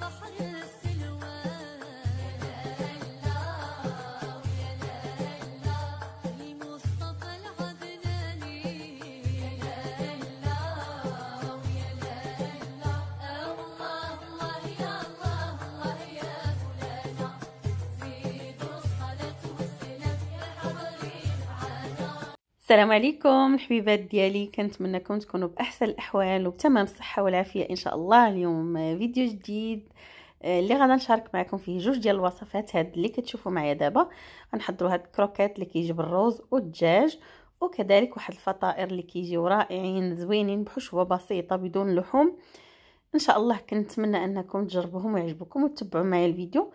بحر الصبر السلام عليكم الحبيبات ديالي كنتمنىكم تكونوا باحسن الاحوال وبتمام الصحه والعافيه ان شاء الله اليوم فيديو جديد آه، اللي غادي نشارك معكم فيه جوج ديال الوصفات هاد اللي كتشوفوا معايا دابا غنحضروا هاد الكروكيت اللي كيجي بالروز والدجاج وكذلك واحد الفطائر اللي كيجيو رائعين زوينين بحشوه بسيطه بدون لحوم ان شاء الله كنتمنى انكم تجربوهم ويعجبكم وتتبعوا معايا الفيديو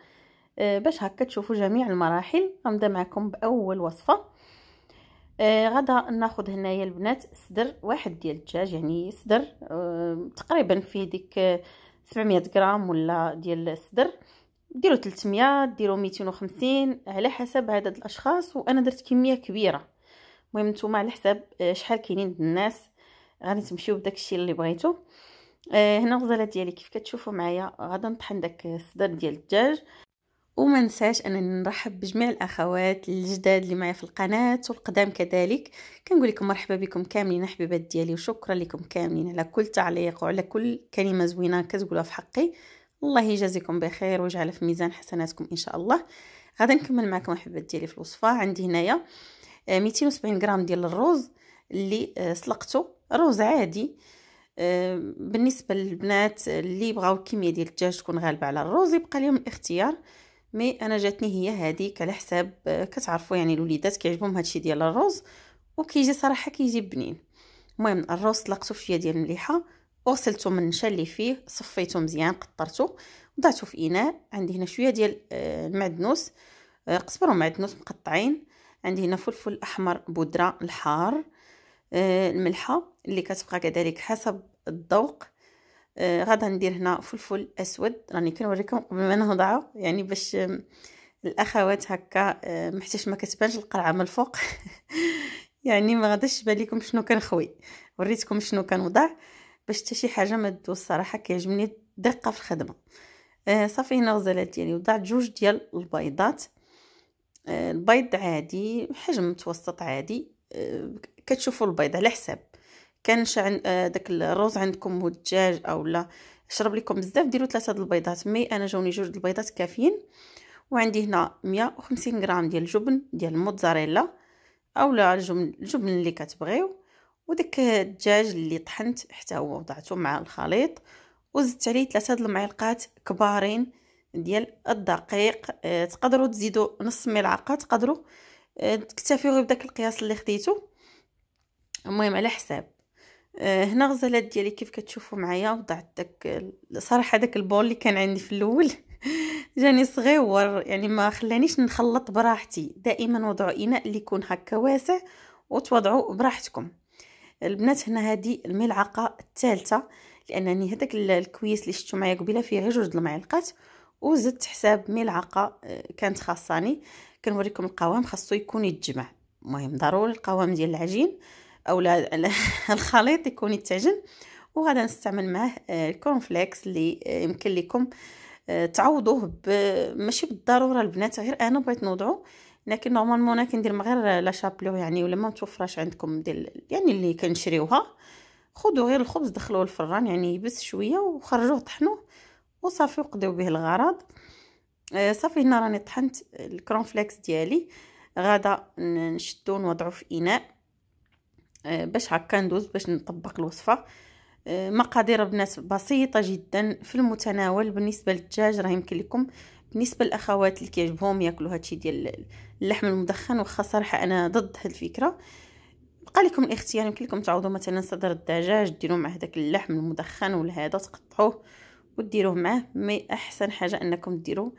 آه، باش هكا تشوفوا جميع المراحل غنبدا معكم باول وصفه آه غدا ناخذ هنايا البنات صدر واحد ديال الدجاج يعني صدر آه تقريبا فيه ديك 700 آه، غرام ولا ديال الصدر ديروا 300 ديروا 250 على حسب عدد الاشخاص وانا درت كميه كبيره المهم نتوما على حساب آه، شحال كاينين الناس غادي تمشيو بداك الشيء اللي بغيتو آه هنا الغزاله ديالي كيف كتشوفوا معايا غادا نطحن داك الصدر ديال الدجاج وما ننساش انني نرحب بجميع الاخوات الجداد اللي معايا في القناه والقدام كذلك كنقول لكم مرحبا بكم كاملين احبابات ديالي وشكرا لكم كاملين على كل تعليق وعلى كل كلمه زوينه كتقولوها في حقي الله يجازيكم بخير ويجعلها في ميزان حسناتكم ان شاء الله غادي نكمل معكم احبابات ديالي في الوصفه عندي هنايا 270 آه، غرام ديال الرز اللي آه، سلقته رز عادي آه، بالنسبه للبنات اللي بغاو الكميه ديال الدجاج تكون غالبه على الرز يبقى لهم الاختيار مي انا جاتني هي هذه على حساب كتعرفوا يعني الوليدات كيعجبهم هادشي ديال الرز وكيجي صراحه كيجي بنين المهم الرز طلقته فيه ديال المليحه وغسلته من النشا اللي فيه صفيته مزيان قطرته وضعته في اناء عندي هنا شويه ديال آه، المعدنوس آه، قزبر ومعدنوس مقطعين عندي هنا فلفل احمر بودره الحار آه، الملحه اللي كتبقى كذلك حسب الذوق آه غادا ندير هنا فلفل اسود راني كنوريكم قبل ما نوضعه يعني باش الاخوات هكا آه محتاج ما كتبانش القرعه من الفوق يعني ما غاداش لكم شنو كنخوي وريتكم شنو كنوضع باش حتى شي حاجه ما تدوز الصراحه كيعجبني الدقه في الخدمه آه صافي هنا الغزالات ديالي يعني وضعت جوج ديال البيضات آه البيض عادي حجم متوسط عادي آه كتشوفوا البيض على حساب كانش عند آه، داك الروز عندكم والدجاج اولا شرب لكم بزاف ديروا ثلاثه البيضات مي انا جاوني جوج د البيضات كافيين وعندي هنا 150 غرام ديال الجبن ديال الموتزاريلا اولا الجبن الجبن اللي كتبغيو وداك الدجاج اللي طحنت حتى هو وضعته مع الخليط وزدت عليه ثلاثه د المعلقات كبارين ديال الدقيق أه تقدروا تزيدوا نص ملعقه تقدروا أه تكتفيو غير بداك القياس اللي خديتو المهم على حساب آه، هنا غزلات ديالي كيف كتشوفوا معايا وضعت داك صراحه داك البول اللي كان عندي في الاول جاني صغيور يعني ما خلانيش نخلط براحتي دائما وضعوا اناء اللي يكون هكا واسع وتوضعوا براحتكم البنات هنا هذه الملعقه الثالثه لانني هذاك الكويس اللي شفتوا معايا قبيله فيه غير جوج المعلقات وزدت حساب ملعقه آه، كانت خاصاني كنوريكم القوام خاصو يكون يتجمع المهم ضروري القوام ديال العجين او الخليط يكون يتعجن وغادي نستعمل معاه آه، الكونفليكس اللي آه، يمكن لكم آه، تعوضوه ماشي بالضروره البنات غير انا بغيت نوضعو لكن نورمالمون انا كندير غير لا شابلو يعني ولا ما متوفراش عندكم ديال يعني اللي كنشريوها خذوا غير الخبز دخلوه الفران يعني يبس شويه وخرجوه طحنوه وصافي وقضيو به الغرض آه صافي هنا راني طحنت الكرونفليكس ديالي غادا نشدو نوضعو في اناء باش هكا ندوز باش نطبق الوصفه آه، مقادير بنات بسيطه جدا في المتناول بالنسبه للدجاج راه يمكن لكم بالنسبه للاخوات اللي كيعجبهم ياكلوا هادشي ديال اللحم المدخن واخا صراحه انا ضد هاد الفكره بقى لكم الاختيار يمكن لكم تعوضوا مثلا صدر الدجاج ديروا مع هذاك اللحم المدخن ولا هذا تقطعوه وديروه معاه مي احسن حاجه انكم ديروا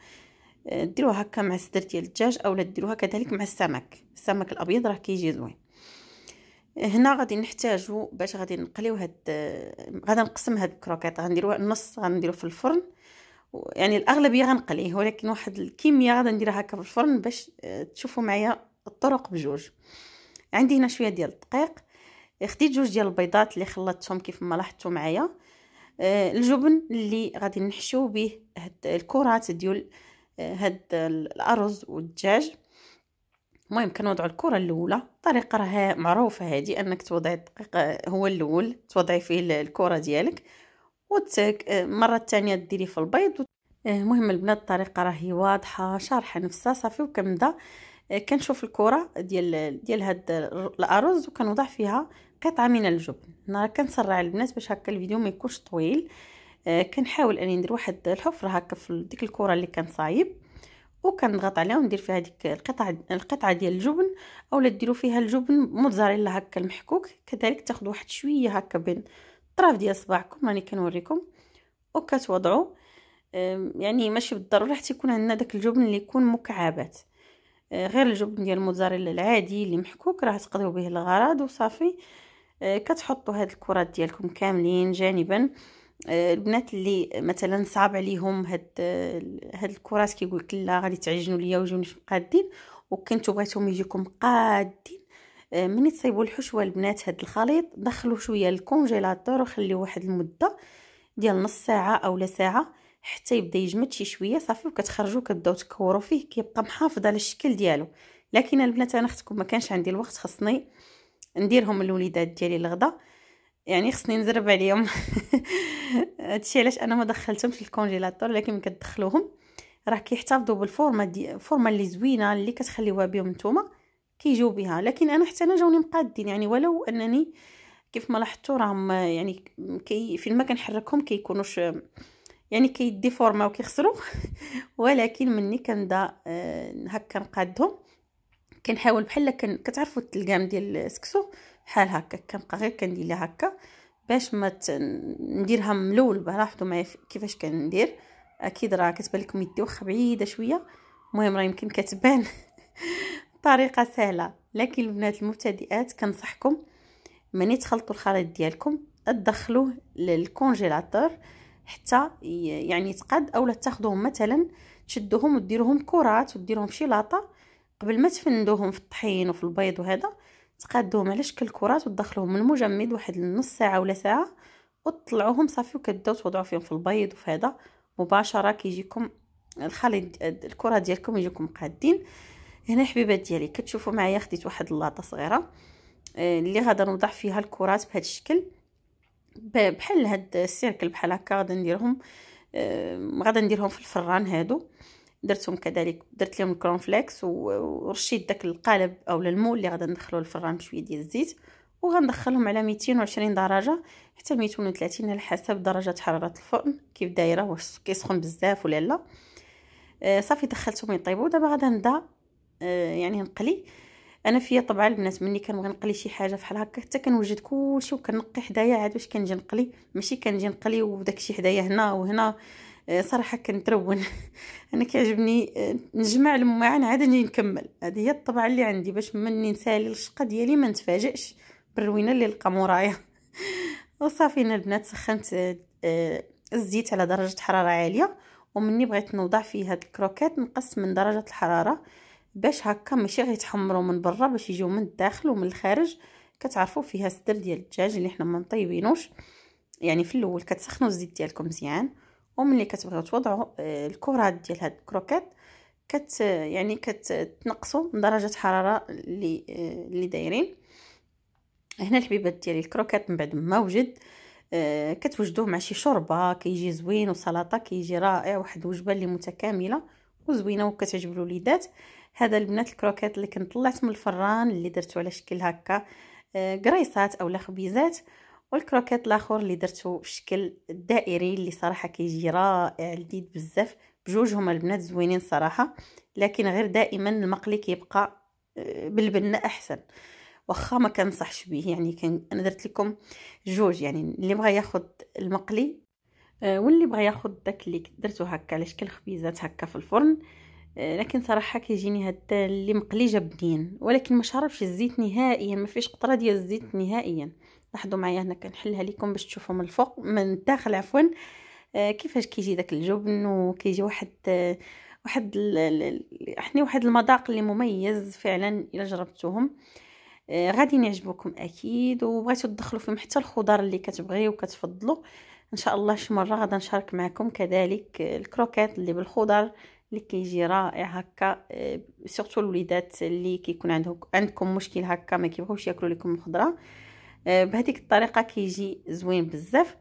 ديروها آه، هكا مع الصدر ديال الدجاج اولا ديروها كذلك مع السمك السمك الابيض راه كيجي زوين هنا غادي نحتاجو باش غادي نقليو هاد غادي نقسم هاد الكروكيط غنديرو نص غنديرو في الفرن يعني الاغلبيه غنقليه ولكن واحد الكميه غادي نديرها هكا في الفرن باش آه، تشوفوا معايا الطرق بجوج عندي هنا شويه ديال الدقيق خديت جوج ديال البيضات اللي خلطتهم كيف ما لاحظتوا معايا آه، الجبن اللي غادي نحشو به هاد الكرات ديال آه، هاد الارز والدجاج المهم كنوضعوا الكره الاولى طريقه راه معروفه هذه انك توضعي الدقيق آه، هو الاول توضعي فيه الكره ديالك وتك آه، مرة الثانيه ديري في البيض آه، المهم البنات الطريقه راهي واضحه شارحه نفسها صافي وكنبدا كنشوف الكره ديال ديال هاد الارز وكنوضع فيها قطعه من الجبن انا كنسرع البنات باش هكا الفيديو ما يكونش طويل كنحاول اني ندير واحد الحفره هكا في ديك الكره اللي كنصايب وكنضغط عليها وندير فيها هذيك القطعه القطعه ديال الجبن اولا ديروا فيها الجبن موتزاريلا هكا المحكوك كذلك تاخذوا واحد شويه هكا بين الطراف ديال صباعكم راني كنوريكم وكتوضعوا يعني ماشي بالضروره حتى يكون عندنا داك الجبن اللي يكون مكعبات أه، غير الجبن ديال الموتزاريلا العادي اللي محكوك راه تقضيو به الغرض وصافي أه، كتحطوا هاد الكرات ديالكم كاملين جانبا البنات اللي مثلا صعب عليهم هاد هاد الكرات كيقول لك لا غادي تعجنوا ليا وجوني قادين وكنتو بغيتهم يجيكم قادين آه، ملي تصايبوا الحشوه البنات هاد الخليط دخلوا شويه للكونجيلاتور وخليوه واحد المده ديال نص ساعه اولا ساعه حتى يبدا يجمد شي شويه صافي وكتخرجوا كتبداو تكوروا فيه كيبقى محافظ على الشكل ديالو لكن البنات انا اختكم ما كانش عندي الوقت خصني نديرهم الوليدات ديالي الغدا يعني خصني نزرب عليهم هادشي علاش انا ما دخلتهمش للكونجيلاتور لكن كتدخلوهم راه كيحتفظوا بالفورمه دي الفورمه اللي زوينه اللي كتخليوها بهم نتوما كيجيو بها لكن انا حتى انا جاوني مقادين يعني ولو انني كيف ما لاحظتوا راهم يعني كي فين ما كنحركهم كيكونوش يعني كيدي فورما وكيخسروا ولكن مني كندا آه، هكا نقادهم كنحاول بحال كن كتعرفوا التلقام ديال السكسو بحال هكا كنبقى غير كندير ليها هكا باش ما نديرها ملول لاحظتوا معايا كيفاش كندير اكيد راه كتبان لكم يدي واخا بعيده شويه المهم راه يمكن كتبان طريقه سهله لكن البنات المبتدئات كنصحكم ملي تخلطوا الخليط ديالكم تدخلوه للكونجيلاتور حتى يعني يتقاد اولا تاخذوهم مثلا تشدوهم وديروهم كرات وديروهم في شي لاطه قبل ما تفندوهم في الطحين وفي البيض وهذا تقادوهم على شكل كرات وتدخلوهم المجمد واحد النص ساعه ولا ساعه وتطلعوهم صافي وكداو توضعوا فيهم في البيض وفي هذا مباشره كيجيكم الخليط الكره ديالكم يجيكم قادين هنا حبيبات ديالي كتشوفوا معايا خديت واحد اللاطه صغيره آه، اللي غادا نوضع فيها الكرات بهذا الشكل بحال هاد السيركل بحال هكا غادا نديرهم آه، غادا نديرهم في الفران هادو درتهم كذلك درت لهم الكرونفليكس ورشيت داك القالب اولا المول اللي غادي ندخلو الفران بشويه ديال الزيت وغندخلهم على 220 درجه حتى 230 على حسب درجه حراره الفرن كيف دايره واش كيسخن بزاف ولا لا آه صافي دخلتهم يطيبوا دابا غادا نبدا آه يعني نقلي انا فيا طبعا البنات ملي كنبغي نقلي شي حاجه بحال هكا حتى كنوجد كلشي وكنقي حدايا عاد باش كنجي نقلي ماشي كنجي نقلي وداكشي حدايا هنا وهنا آه، صراحه كنترون انا كيعجبني آه، نجمع الماعن عاد نجي نكمل هذه هي الطبعه اللي عندي باش مني نسالي الشقه ديالي ما نتفاجئش بالروينه اللي لقى مورايا وصافي انا البنات سخنت آه، الزيت على درجه حراره عاليه ومني بغيت نوضع فيه هاد الكروكات نقص من درجه الحراره باش هكا ماشي غيتحمروا من برا باش يجيو من الداخل ومن الخارج كتعرفوا فيها الصدر ديال الدجاج اللي حنا ما مطيبينوش يعني في الاول كتسخنوا الزيت ديالكم مزيان وملي كتبغيو توضعوا آه، الكرات ديال هاد الكروكيت كت يعني كتنقصوا من درجه الحراره اللي آه، اللي دايرين هنا الحبيبات ديالي الكروكيت من بعد ما وجد آه، كتوجدوه مع شي شوربه كيجي زوين وسلطه كيجي رائع واحد الوجبه اللي متكامله وزوينه وكتعجب الوليدات هذا البنات الكروكيت اللي كنت طلعت من الفران اللي درتو على شكل هكا قريصات اولا خبيزات والكروكيت الاخر اللي درته شكل دائري اللي صراحه كيجي رائع لذيذ بزاف بجوجهم البنات زوينين صراحه لكن غير دائما المقلي كيبقى آه، بالبنه احسن واخا ما كنصحش به يعني كان انا درت لكم جوج يعني اللي بغى ياخذ المقلي آه، واللي بغى ياخذ داك اللي درتو هكا على شكل خبيزات هكا في الفرن آه، لكن صراحه كيجيني هاد اللي مقلي جبدين ولكن ما شربش الزيت نهائيا ما فيش قطره ديال الزيت نهائيا لاحظوا معايا هنا كنحلها لكم باش تشوفوا من الفوق من الداخل عفوا آه كيفاش كيجي داك الجبن وكيجي واحد آه واحد يعني واحد المذاق اللي مميز فعلا الا جربتوهم آه غادي يعجبوكم اكيد وبغيتو تدخلوا فيهم حتى الخضر اللي كتبغيو وكتفضلوا ان شاء الله شي مره غادي نشارك معكم كذلك آه، الكروكيت اللي بالخضر اللي كيجي رائع هكا سورتو آه، الوليدات اللي كيكون عندهم عندكم مشكل هكا ما كيبغوش ياكلوا لكم الخضره آه، بهذيك الطريقه كيجي زوين بزاف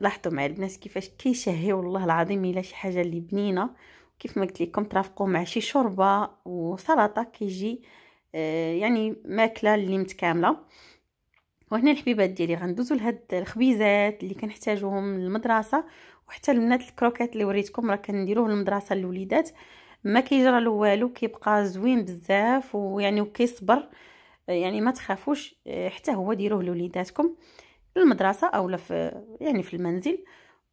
لاحظوا معايا البنات كيفاش كيشهي والله العظيم الا شي حاجه اللي بنينه كيف ما قلت لكم ترافقوا مع شي شوربه وسلطه كيجي آه، يعني ماكله اللي متكامله وهنا الحبيبات ديالي غندوزو لهاد الخبيزات اللي كنحتاجوهم للمدرسه وحتى البنات الكروكات اللي وريتكم راه كنديروه للمدرسه للوليدات ما كيجرى له والو كيبقى زوين بزاف ويعني وكيصبر يعني ما تخافوش آه، حتى هو ديروه لوليداتكم المدرسه اولا في يعني في المنزل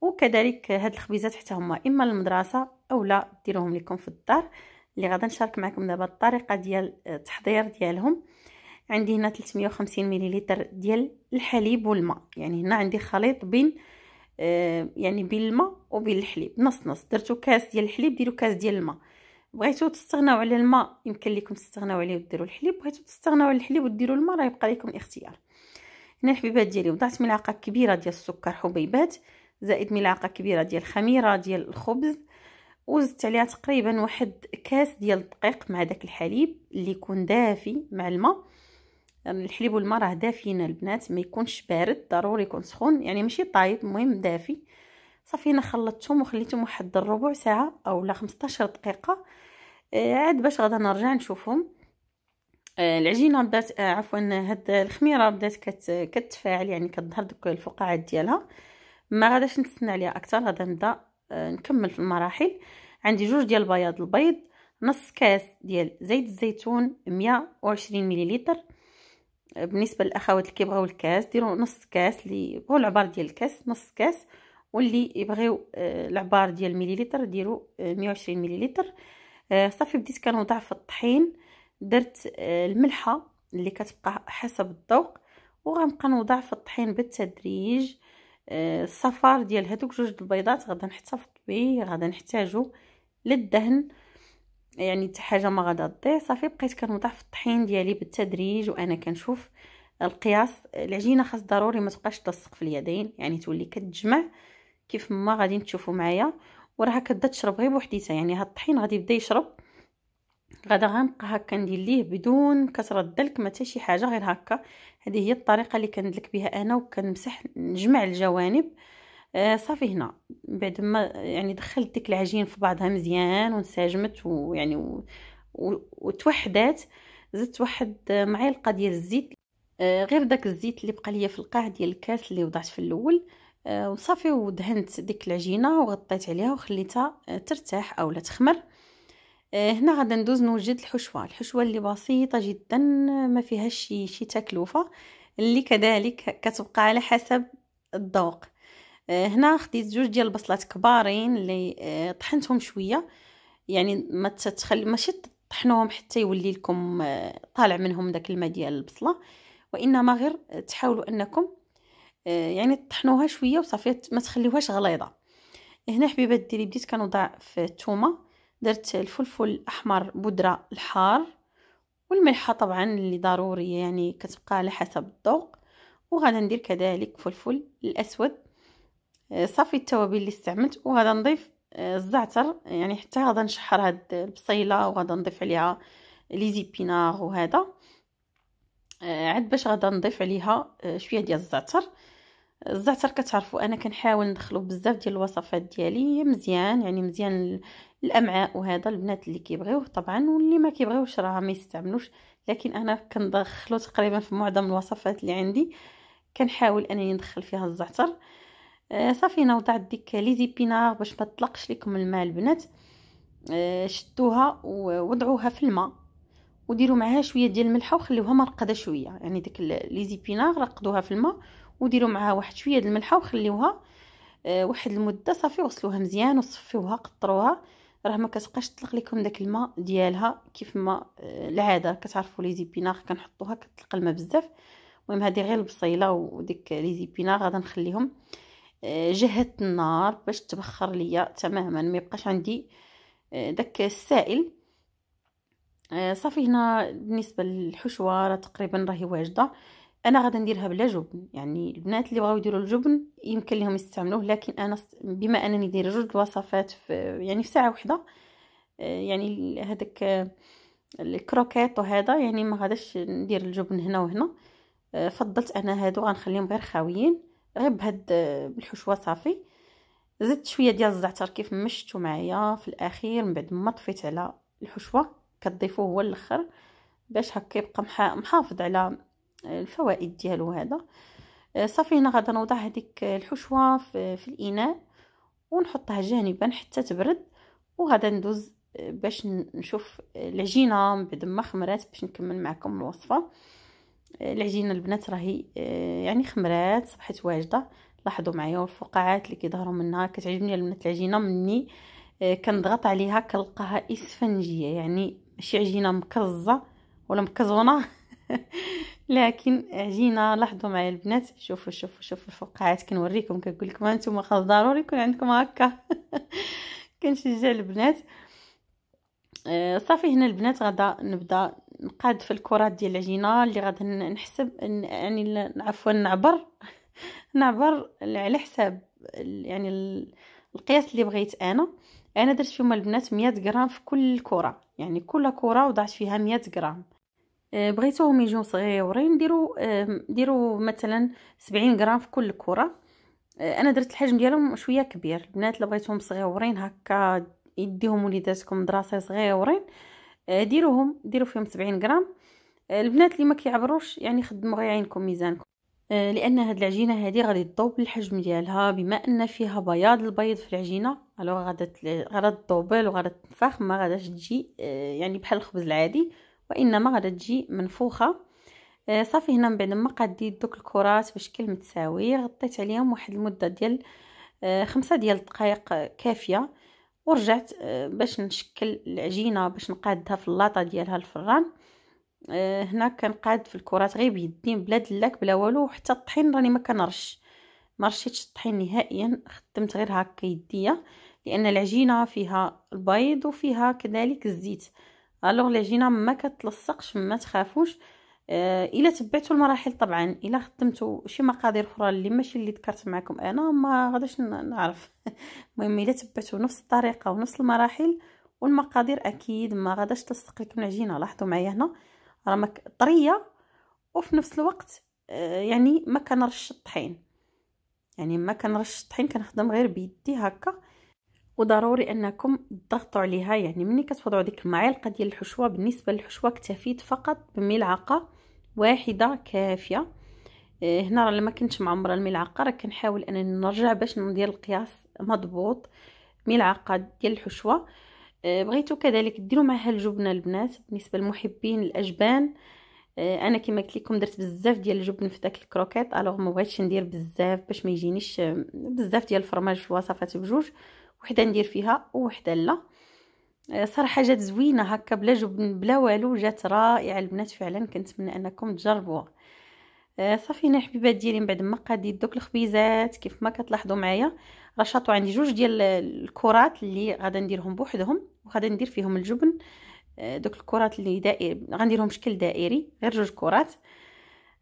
وكذلك هاد الخبيزات حتى هما اما المدرسه اولا ديروهم لكم في الدار اللي غادا نشارك معكم دابا الطريقه ديال آه، التحضير ديالهم عندي هنا 350 مليلتر ديال الحليب والماء يعني هنا عندي خليط بين آه يعني بين الماء وبين الحليب نص نص درتو كاس ديال الحليب ديرو كاس ديال الماء بغيتو تستغناو على الماء يمكن لكم تستغناو عليه وديروا الحليب بغيتو تستغناو على الحليب وديروا الماء راه يبقى لكم الاختيار هنا الحبيبات ديالي وضعت ملعقه كبيره ديال السكر حبيبات زائد ملعقه كبيره ديال الخميره ديال الخبز وزدت عليها تقريبا واحد كاس ديال الدقيق مع داك الحليب اللي يكون دافي مع الماء يعني الحليب والماء راه دافيين البنات ما يكونش بارد ضروري يكون سخون يعني ماشي طايب المهم دافي صافي انا خلطتهم وخليتهم واحد الربع ساعه اولا 15 دقيقه آه، عاد باش غادا نرجع نشوفهم آه، العجينه بدات آه، عفوا هاد الخميره بدات كت كتفاعل يعني كتظهر دوك الفقاعات ديالها ما غاداش نتسنى عليها اكثر غادا نبدا نكمل في المراحل عندي جوج ديال البياض البيض نص كاس ديال زيت الزيتون 120 مليلتر بالنسبه للاخوات اللي كيبغيو الكاس ديروا نص كاس اللي هو العبار ديال الكاس نص كاس واللي يبغيو آه، العبار ديال المليليتر ديروا آه، 120 مليليتر آه، صافي بديت كنوضع في الطحين درت الملحه اللي كتبقى حسب الذوق وغنبقى نوضع في الطحين بالتدريج الصفار ديال هذوك جوج البيضات غادا نحتفظ به غادا نحتاجو للدهن يعني حتى حاجه ما غادا تضيع صافي بقيت كنوضع في الطحين ديالي بالتدريج وانا كنشوف القياس العجينه خاص ضروري ما تبقاش تلصق في اليدين يعني تولي كتجمع كيف ما غادي تشوفوا معايا وراها كدا تشرب غير بوحديتها يعني هاد الطحين غادي يبدا يشرب غادا غنبقى هكا ندير ليه بدون كسره الدلك ما حتى شي حاجه غير هكا هذه هي الطريقه اللي كندلك بها انا وكنمسح نجمع الجوانب آه صافي هنا بعد ما يعني دخلت ديك العجين في بعضها مزيان وانسجمت ويعني و... و... وتوحدات زدت واحد آه، معلقه ديال الزيت آه غير داك الزيت اللي بقى ليا في القاع ديال الكاس اللي وضعت في الاول آه، وصافي ودهنت ديك العجينه وغطيت عليها وخليتها آه، ترتاح اولا تخمر آه، هنا غادي ندوز نوجد الحشوه الحشوه اللي بسيطه جدا ما فيهاش شي شي تكلفه اللي كذلك كتبقى على حسب الذوق هنا خديت جوج ديال البصلات كبارين اللي طحنتهم شويه يعني ما تتخلي ماشي طحنوهم حتى يولي لكم طالع منهم داك الماء ديال البصله وانما غير تحاولوا انكم آه، يعني طحنوها شويه وصافي ما تخليوهاش غليظه هنا حبيبات ديري بديت كنوضع في الثومه درت الفلفل الاحمر بودره الحار والملحه طبعا اللي ضروريه يعني كتبقى على حسب الذوق وغادي ندير كذلك فلفل الاسود آه، صافي التوابل اللي استعملت وغادي نضيف آه، الزعتر يعني حتى غادي نشحر هاد البصيله وغادي نضيف عليها لي زيبينار وهذا عاد باش غادي نضيف عليها شويه ديال الزعتر الزعتر كتعرفوا انا كنحاول ندخلو بزاف ديال الوصفات ديالي مزيان يعني مزيان الامعاء وهذا البنات اللي كيبغيوه طبعا واللي ما كيبغيوش راه ما يستعملوش لكن انا كندخلو تقريبا في معظم الوصفات اللي عندي كنحاول انني ندخل فيها الزعتر آه صافي انا وضعت ديك لي زيبينار باش ما تطلقش لكم الماء البنات آه شدوها ووضعوها في الماء وديروا معها شويه ديال الملح وخليوها مرقده شويه يعني ديك لي زيبينار رقدوها في الماء وديروا معها واحد شويه د الملحه وخليوها آه، واحد المده صافي غسلوها مزيان وصفيوها قطروها راه ما كتبقاش تطلق لكم داك الماء ديالها كيف ما آه، العاده كتعرفوا لي زيبيناغ كنحطوها كتطلق الماء بزاف المهم هذه غير البصيله وديك لي زيبيناغ غادا نخليهم آه، جهت النار باش تبخر ليا تماما ما يبقاش عندي داك السائل صافي هنا بالنسبه للحشوه راه تقريبا راهي واجده انا غادي نديرها بلا جبن يعني البنات اللي بغاو يديروا الجبن يمكن لهم يستعملوه لكن انا بما انني ندير جوج الوصفات في يعني في ساعه واحده آه، يعني هذاك آه، الكروكيط وهذا يعني ما غاداش ندير الجبن هنا وهنا آه، فضلت انا هادو غنخليهم غير خاويين غير بهاد الحشوه صافي زدت شويه ديال الزعتر كيف ما معايا في الاخير من بعد ما طفيت على الحشوه كتضيفوه هو الاخر باش هكا يبقى محافظ على الفوائد ديالو هذا آه، صافي هنا غادي نوضع هذيك آه، الحشوه في, في الاناء ونحطها جانبا حتى تبرد وغادي ندوز آه، باش نشوف العجينه من بعد ما خمرات باش نكمل معكم الوصفه العجينه البنات راهي يعني خمرات صبحت واجده لاحظوا معايا الفقاعات اللي كيظهروا منها كتعجبني البنات العجينه مني كنضغط عليها كنلقاها اسفنجيه يعني ماشي عجينه مكزه ولا مكزونه لكن عجينه لاحظوا معايا البنات شوفوا شوفوا شوفوا الفقاعات كنوريكم كنقول لكم انتم خاص ضروري يكون عندكم هكا كنشجع البنات آه، صافي هنا البنات غدا نبدا نقاد في الكرات ديال العجينه اللي غادي نحسب يعني عفوا نعبر نعبر على حساب يعني القياس اللي بغيت انا انا درت فيهم البنات 100 غرام في كل كره يعني كل كره وضعت فيها 100 غرام آه، بغيتوهم يجيو صغيورين ديروا ديروا مثلا 70 غرام في كل كره آه، انا درت الحجم ديالهم شويه كبير البنات اللي بغيتهم صغيورين هكا يديهم وليداتكم دراسه صغيورين آه، ديروهم ديروا فيهم 70 غرام البنات اللي ما كيعبروش يعني خدموا غير عينكم ميزانكم لان هاد العجينه هادي غادي تذوب الحجم ديالها بما ان فيها بياض البيض في العجينه الوغ غادا غادا تذوب وغادا تنفخ ما غاداش تجي يعني بحال الخبز العادي وانما غادا تجي منفوخه آه، صافي هنا من بعد ما قديت دوك الكرات بشكل متساوي غطيت عليهم واحد المده ديال آه، خمسة ديال الدقائق كافيه ورجعت آه، باش نشكل العجينه باش نقادها في اللاطه ديالها الفران هنا كنقاد في الكرات غير بيدي بلا دلاك بلا والو حتى الطحين راني ما كنرش ما رشيتش الطحين نهائيا خدمت غير هكا يديا لان العجينه فيها البيض وفيها كذلك الزيت الوغ العجينه ما كتلصقش ما تخافوش آه الا تبعتوا المراحل طبعا الا خدمتوا شي مقادير اخرى اللي ماشي اللي ذكرت معكم انا ما غاديش نعرف المهم الا تبعتوا نفس الطريقه ونفس المراحل والمقادير اكيد ما غاداش تلصق لكم العجينه لاحظوا معايا هنا راه طريه وفي نفس الوقت آه يعني ما كنرش الطحين يعني ما كنرش الطحين كنخدم غير بيدي هكا وضروري انكم تضغطوا عليها يعني ملي كتوضعوا ديك المعلقه ديال الحشوه بالنسبه للحشوه اكتفيت فقط بملعقه واحده كافيه آه، هنا راه ما كنتش معمره الملعقه راه كنحاول انني نرجع باش ندير القياس مضبوط ملعقه ديال الحشوه آه، بغيتو كذلك ديروا معها الجبنه البنات بالنسبه لمحبين الاجبان آه، انا كما قلت لكم درت بزاف ديال الجبن في داك الكروكيت الوغ ما بغيتش ندير بزاف باش ما يجينيش بزاف ديال الفرماج في الوصفات بجوج وحده ندير فيها وحده لا آه، صراحه جات زوينه هكا بلا جبن بلا والو جات رائعه البنات فعلا كنتمنى انكم تجربوها آه، صافي هنا حبيبات ديالي من بعد ما قادي دوك الخبيزات كيف ما كتلاحظوا معايا رشطوا عندي جوج ديال الكرات اللي غادا نديرهم بوحدهم وغادا ندير فيهم الجبن آه، دوك الكرات اللي دائري غنديرهم شكل دائري غير جوج كرات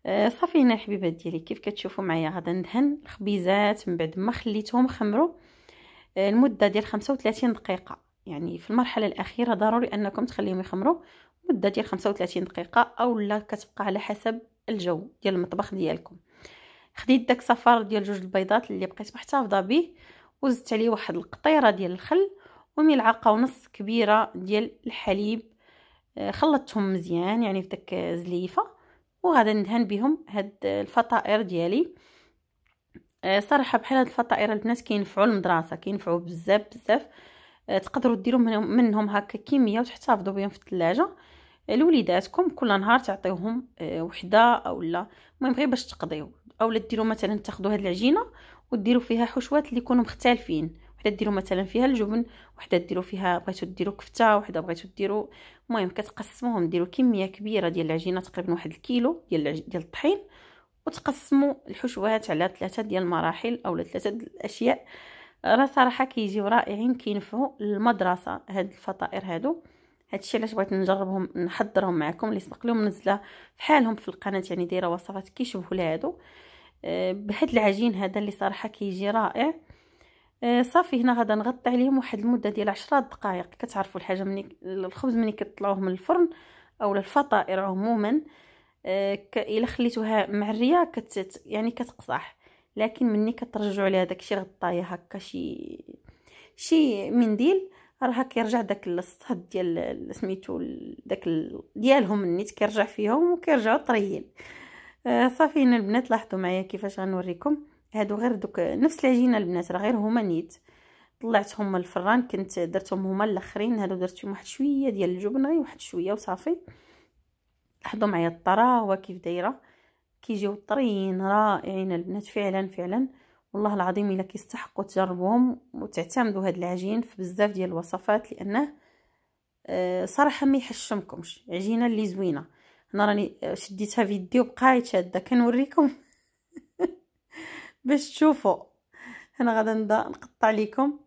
صافي هنا الحبيبات ديالي كيف كتشوفوا معايا غادا ندهن الخبيزات من بعد ما خليتهم خمروا آه، المده ديال 35 دقيقه يعني في المرحله الاخيره ضروري انكم تخليهم يخمروا مده ديال 35 دقيقه اولا كتبقى على حسب الجو ديال المطبخ ديالكم خديت داك صفار ديال جوج البيضات اللي بقيت محتفظه به وزدت عليه واحد القطيره ديال الخل وملعقه ونص كبيره ديال الحليب آه، خلطتهم مزيان يعني في داك زليفة وغادا ندهن بهم هاد الفطائر ديالي آه، صراحه بحال هاد الفطائر البنات كينفعوا المدرسه كينفعوا بزاف بزاف آه، تقدروا ديروا منهم, منهم هكا كيمياء وتحتفظوا بهم في الثلاجه آه، لوليداتكم كل نهار تعطيوهم وحده اولا المهم غير باش تقضيو اولا ديروا مثلا تاخذوا هاد العجينه وديروا فيها حشوات اللي يكونوا مختلفين وحده ديروا مثلا فيها الجبن وحده ديروا فيها بغيتو ديروا كفته وحده بغيتو ديروا المهم كتقسموهم ديروا كميه كبيره ديال العجينه تقريبا واحد الكيلو ديال ديال الطحين وتقسموا الحشوات على ثلاثه ديال المراحل اولا ثلاثه ديال الاشياء راه صراحه كيجيو رائعين كينفعوا للمدرسه هاد الفطائر هادو هادشي علاش بغيت نجربهم نحضرهم معكم اللي سبق لهم منزله فحالهم في القناه يعني دايره وصفات كيشبهوا لهادو أه بهاد العجين هذا اللي صراحه كيجي رائع آه، صافي هنا غادا نغطي عليهم واحد المده ديال 10 دقائق كتعرفوا الحاجه ملي الخبز ملي كطلعوه من الفرن اولا الفطائر عموما آه، الا خليتوها معريه كت يعني كتقصح لكن مني كترجعوا عليها داكشي غطايه هكا شي شي منديل راه كيرجع داك الصهد ديال سميتو داك ديالهم النيت كيرجع فيهم وكيرجعوا طريين آه، صافي هنا البنات لاحظوا معايا كيفاش غنوريكم هادو غير دوك نفس العجينه البنات راه غير هما نيت طلعتهم من الفران كنت درتهم هما الاخرين هادو درت فيهم واحد شويه ديال الجبن غير واحد شويه وصافي لاحظوا معايا الطراوه كيف دايره كيجيو طريين رائعين البنات فعلا فعلا والله العظيم الا كيستحقوا تجربوهم وتعتمدوا هاد العجين في بزاف ديال الوصفات لانه أه صراحه ما يحشمكمش عجينه اللي زوينه انا راني شديتها في يدي وبقايت شاده كنوريكم باش تشوفوا انا غادا نبدا نقطع لكم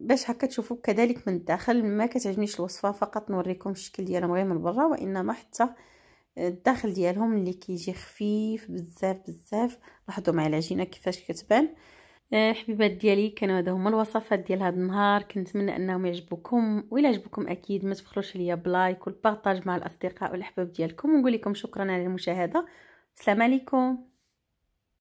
باش هكا تشوفوا كذلك من الداخل ما كتعجبنيش الوصفه فقط نوريكم الشكل ديالهم غير من برا وانما حتى الداخل ديالهم اللي كيجي خفيف بزاف بزاف لاحظوا معايا العجينه كيفاش كتبان الحبيبات أه، ديالي كانوا هادو هما الوصفات ديال هذا النهار كنتمنى انهم يعجبوكم والا عجبكم اكيد ما تبخلوش عليا بلايك والبارطاج مع الاصدقاء والاحباب ديالكم ونقول لكم شكرا على المشاهده السلام عليكم